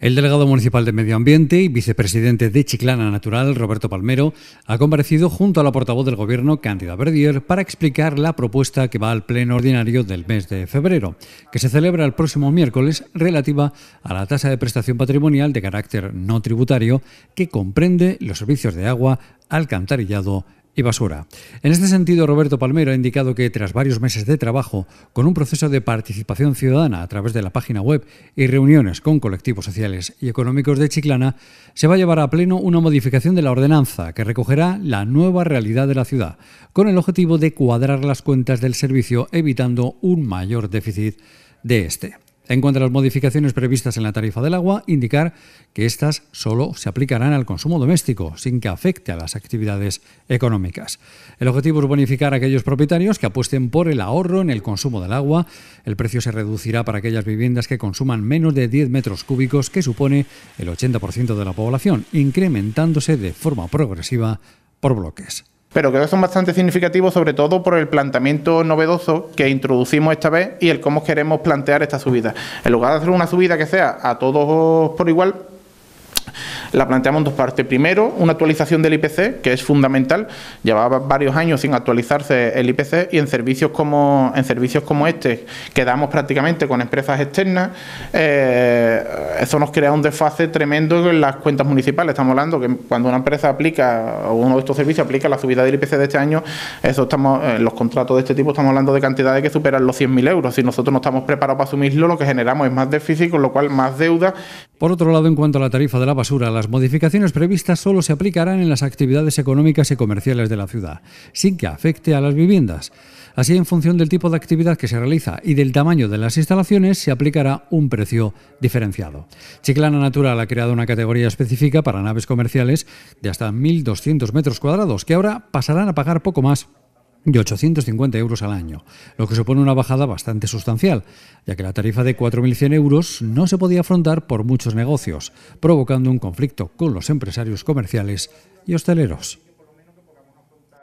El delegado municipal de Medio Ambiente y vicepresidente de Chiclana Natural, Roberto Palmero, ha comparecido junto a la portavoz del Gobierno, Cándida Verdier, para explicar la propuesta que va al Pleno Ordinario del mes de febrero, que se celebra el próximo miércoles, relativa a la tasa de prestación patrimonial de carácter no tributario que comprende los servicios de agua, alcantarillado basura. En este sentido, Roberto Palmero ha indicado que tras varios meses de trabajo, con un proceso de participación ciudadana a través de la página web y reuniones con colectivos sociales y económicos de Chiclana, se va a llevar a pleno una modificación de la ordenanza que recogerá la nueva realidad de la ciudad, con el objetivo de cuadrar las cuentas del servicio evitando un mayor déficit de este. En cuanto a las modificaciones previstas en la tarifa del agua, indicar que estas solo se aplicarán al consumo doméstico, sin que afecte a las actividades económicas. El objetivo es bonificar a aquellos propietarios que apuesten por el ahorro en el consumo del agua. El precio se reducirá para aquellas viviendas que consuman menos de 10 metros cúbicos, que supone el 80% de la población, incrementándose de forma progresiva por bloques pero creo que son bastante significativos, sobre todo por el planteamiento novedoso que introducimos esta vez y el cómo queremos plantear esta subida. En lugar de hacer una subida que sea a todos por igual, la planteamos en dos partes. Primero, una actualización del IPC, que es fundamental. Llevaba varios años sin actualizarse el IPC y en servicios como, en servicios como este, quedamos prácticamente con empresas externas. Eh, eso nos crea un desfase tremendo en las cuentas municipales. Estamos hablando que cuando una empresa aplica o uno de estos servicios aplica la subida del IPC de este año, eso estamos, en eh, los contratos de este tipo estamos hablando de cantidades que superan los 100.000 euros. Si nosotros no estamos preparados para asumirlo, lo que generamos es más déficit, con lo cual más deuda por otro lado, en cuanto a la tarifa de la basura, las modificaciones previstas solo se aplicarán en las actividades económicas y comerciales de la ciudad, sin que afecte a las viviendas. Así, en función del tipo de actividad que se realiza y del tamaño de las instalaciones, se aplicará un precio diferenciado. Chiclana Natural ha creado una categoría específica para naves comerciales de hasta 1.200 metros cuadrados, que ahora pasarán a pagar poco más de 850 euros al año, lo que supone una bajada bastante sustancial, ya que la tarifa de 4.100 euros no se podía afrontar por muchos negocios, provocando un conflicto con los empresarios comerciales y hosteleros.